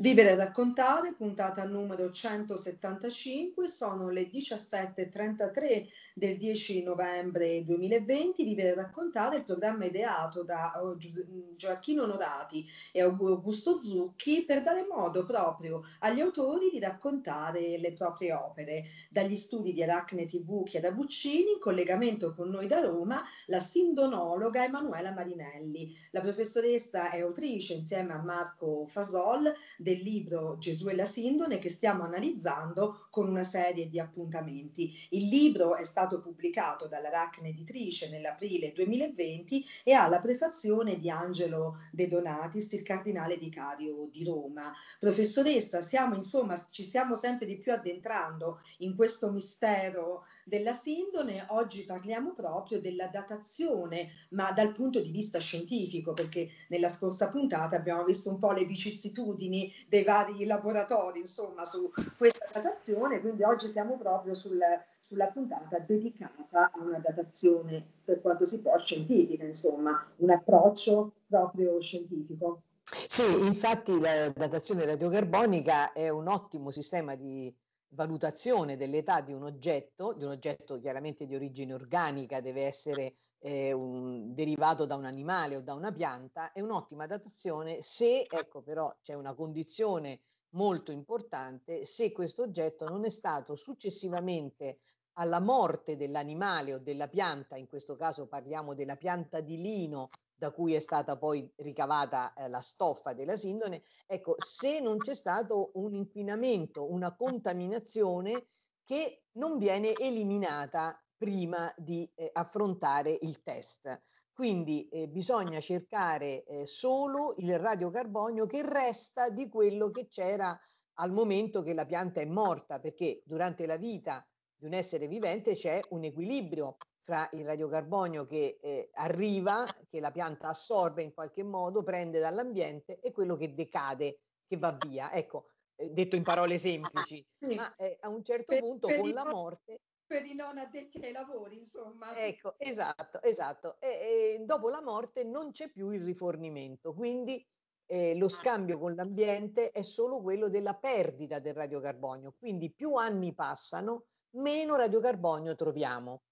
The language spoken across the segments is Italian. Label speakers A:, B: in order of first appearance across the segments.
A: Vivere da contare, puntata numero 175, sono le 17.33 del 10 novembre 2020. Vivere da contare, il programma ideato da oh, mm, Gioacchino Norati e Augusto Zucchi per dare modo proprio agli autori di raccontare le proprie opere. Dagli studi di Aracne TV Chiara Buccini, in collegamento con noi da Roma, la sindonologa Emanuela Marinelli. La professoressa è autrice insieme a Marco Fasol del libro Gesù e la Sindone che stiamo analizzando con una serie di appuntamenti. Il libro è stato pubblicato dall'Aracne editrice nell'aprile 2020 e ha la prefazione di Angelo De Donatis, il cardinale vicario di Roma. Professoressa, siamo, insomma, ci stiamo sempre di più addentrando in questo mistero della sindone, oggi parliamo proprio della datazione, ma dal punto di vista scientifico, perché nella scorsa puntata abbiamo visto un po' le vicissitudini dei vari laboratori, insomma, su questa datazione, quindi oggi siamo proprio sul, sulla puntata dedicata a una datazione per quanto si può scientifica, insomma, un approccio proprio scientifico.
B: Sì, infatti la datazione radiocarbonica è un ottimo sistema di valutazione dell'età di un oggetto, di un oggetto chiaramente di origine organica, deve essere eh, un, derivato da un animale o da una pianta, è un'ottima datazione se, ecco però c'è una condizione molto importante, se questo oggetto non è stato successivamente alla morte dell'animale o della pianta, in questo caso parliamo della pianta di lino da cui è stata poi ricavata eh, la stoffa della sindone, ecco, se non c'è stato un inquinamento, una contaminazione che non viene eliminata prima di eh, affrontare il test. Quindi eh, bisogna cercare eh, solo il radiocarbonio che resta di quello che c'era al momento che la pianta è morta, perché durante la vita di un essere vivente c'è un equilibrio tra il radiocarbonio che eh, arriva, ah. che la pianta assorbe in qualche modo, prende dall'ambiente e quello che decade, che va via. Ecco, eh, detto in parole semplici, sì.
A: ma eh, a un certo per, punto per con la morte... Per i non addetti ai lavori, insomma. Ecco,
B: esatto, esatto. E, e dopo la morte non c'è più il rifornimento, quindi eh, lo ah. scambio con l'ambiente è solo quello della perdita del radiocarbonio, quindi più anni passano, meno radiocarbonio troviamo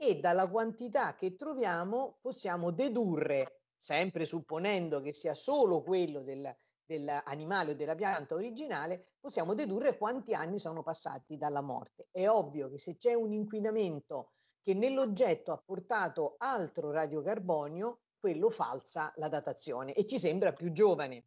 B: e dalla quantità che troviamo possiamo dedurre, sempre supponendo che sia solo quello del, dell'animale o della pianta originale, possiamo dedurre quanti anni sono passati dalla morte. È ovvio che se c'è un inquinamento che nell'oggetto ha portato altro radiocarbonio, quello falsa la datazione e ci sembra più giovane.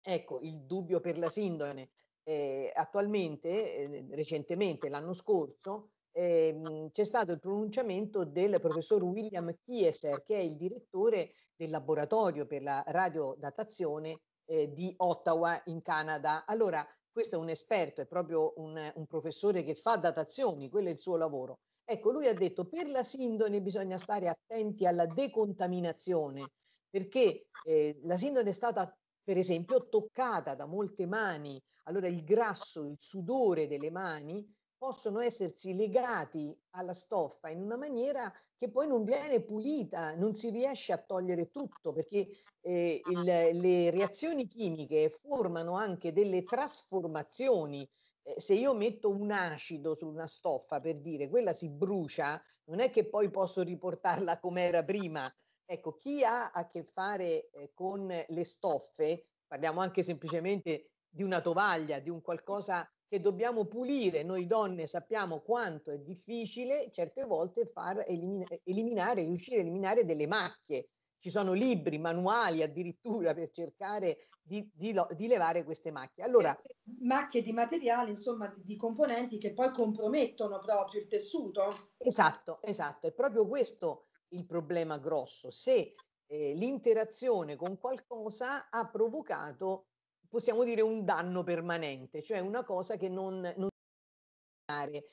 B: Ecco il dubbio per la sindone. Eh, attualmente, eh, recentemente, l'anno scorso, ehm, c'è stato il pronunciamento del professor William Chieser, che è il direttore del laboratorio per la radiodatazione eh, di Ottawa in Canada. Allora, questo è un esperto, è proprio un, un professore che fa datazioni, quello è il suo lavoro. Ecco, lui ha detto per la sindone bisogna stare attenti alla decontaminazione, perché eh, la sindone è stata per esempio toccata da molte mani, allora il grasso, il sudore delle mani possono essersi legati alla stoffa in una maniera che poi non viene pulita, non si riesce a togliere tutto perché eh, il, le reazioni chimiche formano anche delle trasformazioni. Eh, se io metto un acido su una stoffa per dire quella si brucia, non è che poi posso riportarla come era prima. Ecco, chi ha a che fare eh, con le stoffe, parliamo anche semplicemente di una tovaglia, di un qualcosa che dobbiamo pulire, noi donne sappiamo quanto è difficile certe volte far elimina- eliminare, riuscire a eliminare delle macchie. Ci sono libri, manuali addirittura per cercare di, di, di levare queste macchie. Allora, eh, eh, macchie di materiali, insomma, di, di componenti che poi compromettono proprio il tessuto. Esatto, esatto. È proprio questo il problema grosso. Se eh, l'interazione con qualcosa ha provocato possiamo dire un danno permanente, cioè una cosa che non, non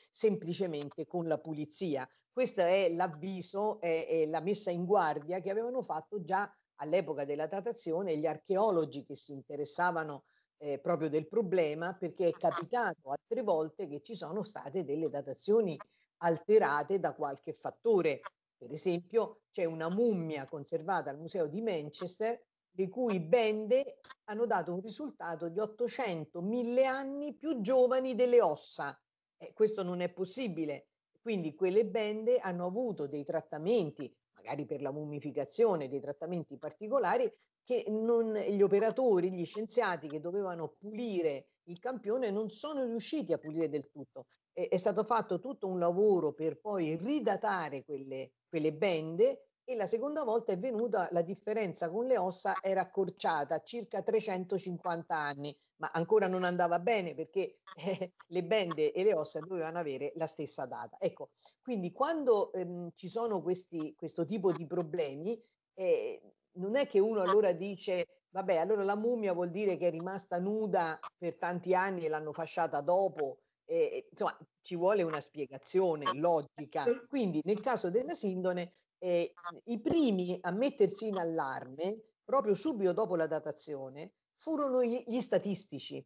B: semplicemente con la pulizia. Questo è l'avviso e, e la messa in guardia che avevano fatto già all'epoca della datazione gli archeologi che si interessavano eh, proprio del problema perché è capitato altre volte che ci sono state delle datazioni alterate da qualche fattore. Per esempio c'è una mummia conservata al Museo di Manchester le cui bende hanno dato un risultato di 800 mille anni più giovani delle ossa. Eh, questo non è possibile. Quindi quelle bende hanno avuto dei trattamenti, magari per la mummificazione, dei trattamenti particolari che non, gli operatori, gli scienziati che dovevano pulire il campione non sono riusciti a pulire del tutto. È, è stato fatto tutto un lavoro per poi ridatare quelle, quelle bende e la seconda volta è venuta la differenza con le ossa era accorciata circa 350 anni, ma ancora non andava bene perché eh, le bende e le ossa dovevano avere la stessa data. Ecco, quindi quando ehm, ci sono questi, questo tipo di problemi, eh, non è che uno allora dice, vabbè, allora la mummia vuol dire che è rimasta nuda per tanti anni e l'hanno fasciata dopo. Eh, insomma, ci vuole una spiegazione logica. Quindi nel caso della sindone eh, i primi a mettersi in allarme proprio subito dopo la datazione furono gli, gli statistici.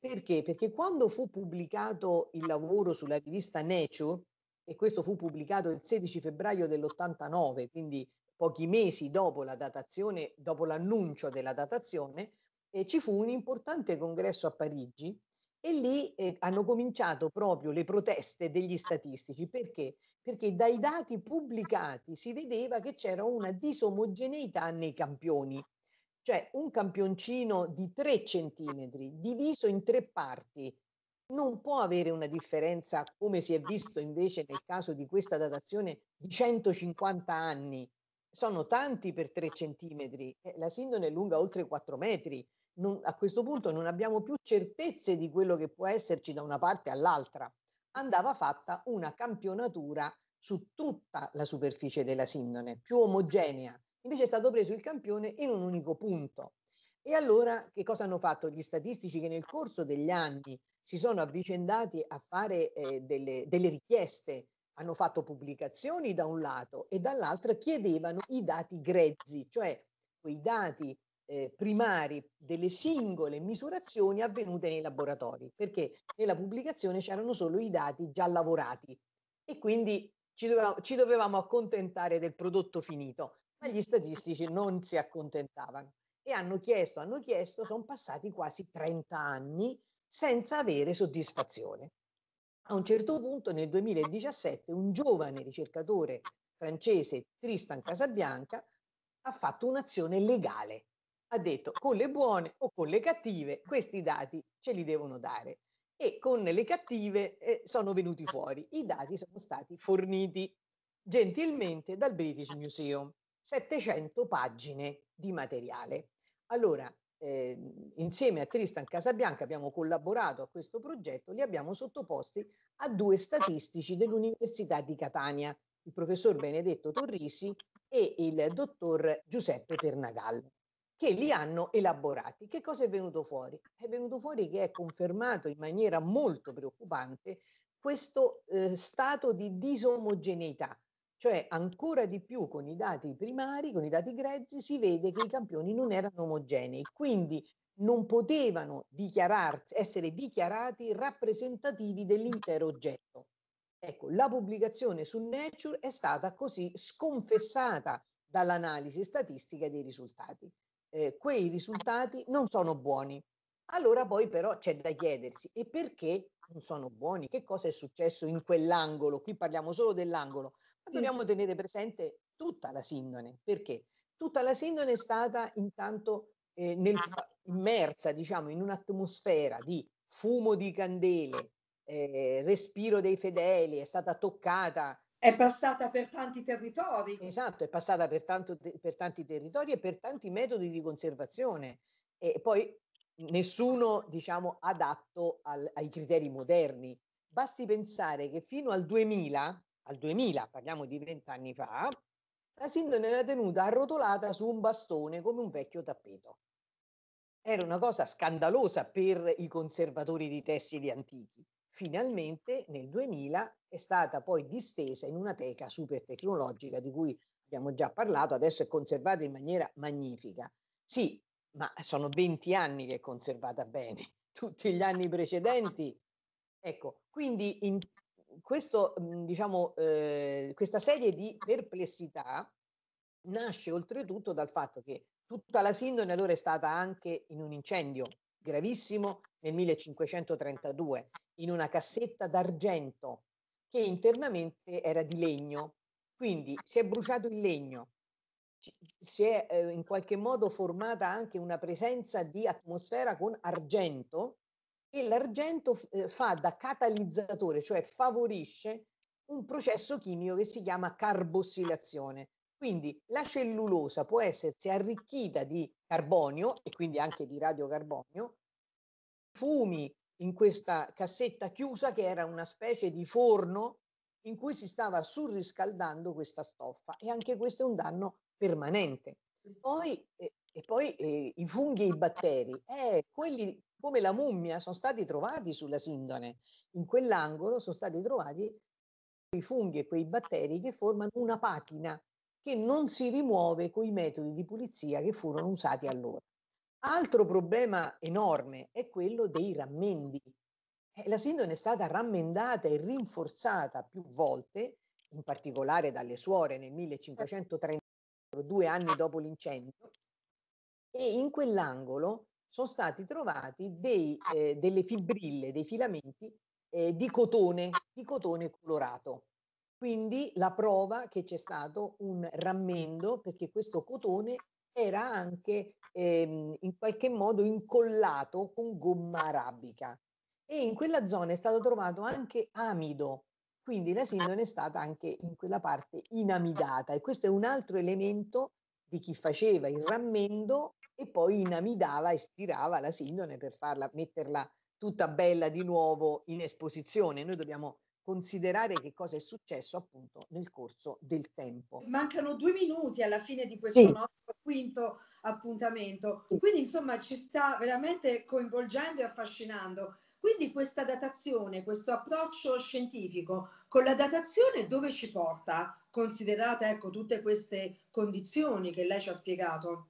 B: Perché? Perché quando fu pubblicato il lavoro sulla rivista Nature, e questo fu pubblicato il 16 febbraio dell'89, quindi pochi mesi dopo la datazione, dopo l'annuncio della datazione, eh, ci fu un importante congresso a Parigi e lì eh, hanno cominciato proprio le proteste degli ah. statistici. Perché? Perché dai dati pubblicati si vedeva che c'era una disomogeneità nei campioni, cioè un campioncino di 3 centimetri diviso in tre parti non può avere una differenza, come si è ah. visto invece nel caso di questa datazione, di 150 anni. Sono tanti per 3 centimetri, eh, la sindone è lunga oltre 4 metri non, a questo punto non abbiamo più certezze di quello che può esserci da una parte all'altra. Andava fatta una campionatura su tutta la superficie della sindone, più omogenea. Invece è stato preso il campione in un unico punto. E allora che cosa hanno fatto gli statistici che nel corso degli anni si sono avvicendati a fare eh, delle, delle richieste hanno fatto pubblicazioni da un lato e dall'altro chiedevano i dati grezzi, cioè quei dati eh, primari delle singole misurazioni avvenute nei laboratori, perché nella pubblicazione c'erano solo i dati già lavorati e quindi ci dovevamo, ci dovevamo accontentare del prodotto finito, ma gli statistici non si accontentavano e hanno chiesto, hanno chiesto, sono passati quasi 30 anni senza avere soddisfazione. A un certo punto, nel 2017, un giovane ricercatore francese, Tristan Casabianca, ha fatto un'azione legale ha detto con le buone o con le cattive questi dati ce li devono dare e con le cattive eh, sono venuti fuori. I dati sono stati forniti gentilmente dal British Museum, 700 pagine di materiale. Allora, eh, insieme a Tristan Casabianca abbiamo collaborato a questo progetto, li abbiamo sottoposti a due statistici dell'Università di Catania, il professor Benedetto Torrisi e il dottor Giuseppe Pernagallo che li hanno elaborati. Che cosa è venuto fuori? È venuto fuori che è confermato in maniera molto preoccupante questo eh, stato di disomogeneità, cioè ancora di più con i dati primari, con i dati grezzi, si vede che i campioni non erano omogenei, quindi non potevano essere dichiarati rappresentativi dell'intero oggetto. Ecco, la pubblicazione su Nature è stata così sconfessata dall'analisi statistica dei risultati eh, quei risultati non sono buoni. Allora poi però c'è da chiedersi e perché non sono buoni? Che cosa è successo in quell'angolo? Qui parliamo solo dell'angolo, ma dobbiamo tenere presente tutta la sindone. Perché? Tutta la sindone è stata intanto eh, nel, immersa diciamo, in un'atmosfera di fumo di candele, eh, respiro dei fedeli, è stata toccata è passata per tanti territori. Esatto, è passata per, tanto, per tanti territori e per tanti metodi di conservazione e poi nessuno, diciamo, adatto al, ai criteri moderni. Basti pensare che fino al 2000, al 2000, parliamo di vent'anni fa, la sindone era tenuta arrotolata su un bastone come un vecchio tappeto. Era una cosa scandalosa per i conservatori di tessili antichi finalmente nel 2000 è stata poi distesa in una teca super tecnologica di cui abbiamo già parlato, adesso è conservata in maniera magnifica. Sì, ma sono 20 anni che è conservata bene, tutti gli anni precedenti. Ecco, quindi in questo, mhmm, diciamo, eh, questa serie di perplessità nasce oltretutto dal fatto che tutta la sindone allora è stata anche in un incendio gravissimo nel 1532 in una cassetta d'argento che internamente era di legno. Quindi si è bruciato il legno, si è eh, in qualche modo formata anche una presenza di atmosfera con argento e l'argento f- eh, fa da catalizzatore, cioè favorisce un processo chimico che si chiama carbossilazione. Quindi la cellulosa può essersi arricchita di carbonio e quindi anche di radiocarbonio, fumi in questa cassetta chiusa che era una specie di forno in cui si stava surriscaldando questa stoffa e anche questo è un danno permanente. Poi, eh, e poi eh, i funghi e i batteri, eh, quelli come la mummia sono stati trovati sulla Sindone, in quell'angolo sono stati trovati i funghi e quei batteri che formano una patina che non si rimuove con i metodi di pulizia che furono usati allora. Altro problema enorme è quello dei rammendi. Eh, la sindone è stata rammendata e rinforzata più volte, in particolare dalle suore nel 1530, eh. due anni dopo l'incendio, e in quell'angolo sono stati trovati dei, eh, delle fibrille, dei filamenti eh, di, cotone, di cotone colorato. Quindi la prova che c'è stato un rammendo perché questo cotone era anche ehm, in qualche modo incollato con gomma arabica e in quella zona è stato trovato anche amido, quindi la ah. sindone è stata anche in quella parte ah. inamidata e questo è un altro elemento di chi faceva il rammendo e poi inamidava e stirava la sindone per farla, metterla tutta bella di nuovo in esposizione. Noi dobbiamo considerare che cosa è successo appunto nel corso del tempo.
A: Mancano due minuti alla fine di questo sì. nostro quinto appuntamento. Quindi insomma ci sta veramente coinvolgendo e affascinando. Quindi questa datazione, questo approccio scientifico con la datazione dove ci porta, considerate ecco, tutte queste condizioni che lei ci ha spiegato?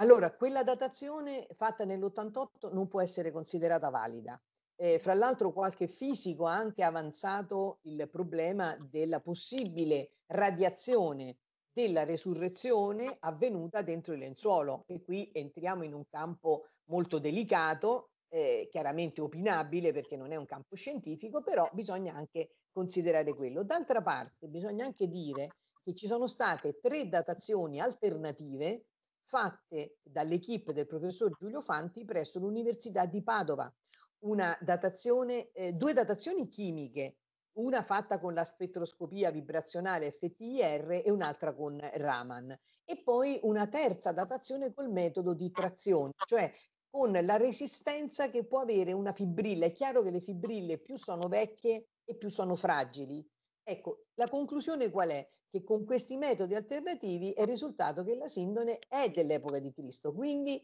A: Allora, quella datazione fatta
B: nell'88 non può essere considerata valida. Eh, fra l'altro qualche fisico ha anche avanzato il problema della possibile radiazione della resurrezione ah. avvenuta dentro il lenzuolo. E qui entriamo in un campo molto delicato, eh, chiaramente opinabile perché non è un campo scientifico, però bisogna anche considerare quello. D'altra parte bisogna anche dire che ci sono state tre datazioni alternative fatte dall'equipe del professor Giulio Fanti presso l'Università di Padova, una datazione, eh, due datazioni chimiche una fatta con la spettroscopia vibrazionale FTIR e un'altra con Raman. E poi una terza datazione col metodo di trazione, cioè con la resistenza che può avere una fibrilla. È chiaro che le fibrille più sono vecchie e più sono fragili. Ecco, la conclusione qual è? Che con questi metodi alternativi è risultato che la sindone è dell'epoca di Cristo, quindi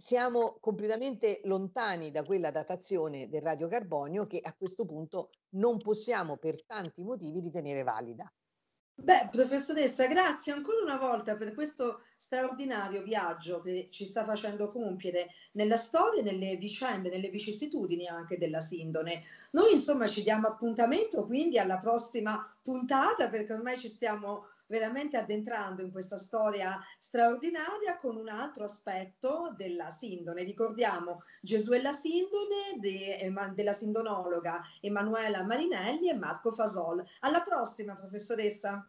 B: siamo completamente lontani da quella datazione del radiocarbonio che a questo punto non
A: possiamo per tanti motivi ritenere valida. Beh, professoressa, grazie ancora una volta per questo straordinario viaggio che ci sta facendo compiere nella storia, nelle vicende, nelle vicissitudini anche della Sindone. Noi insomma ci diamo appuntamento quindi alla prossima puntata perché ormai ci stiamo veramente addentrando in questa storia straordinaria con un altro aspetto della sindone. Ricordiamo Gesuella Sindone de, della sindonologa Emanuela Marinelli e Marco Fasol. Alla prossima, professoressa.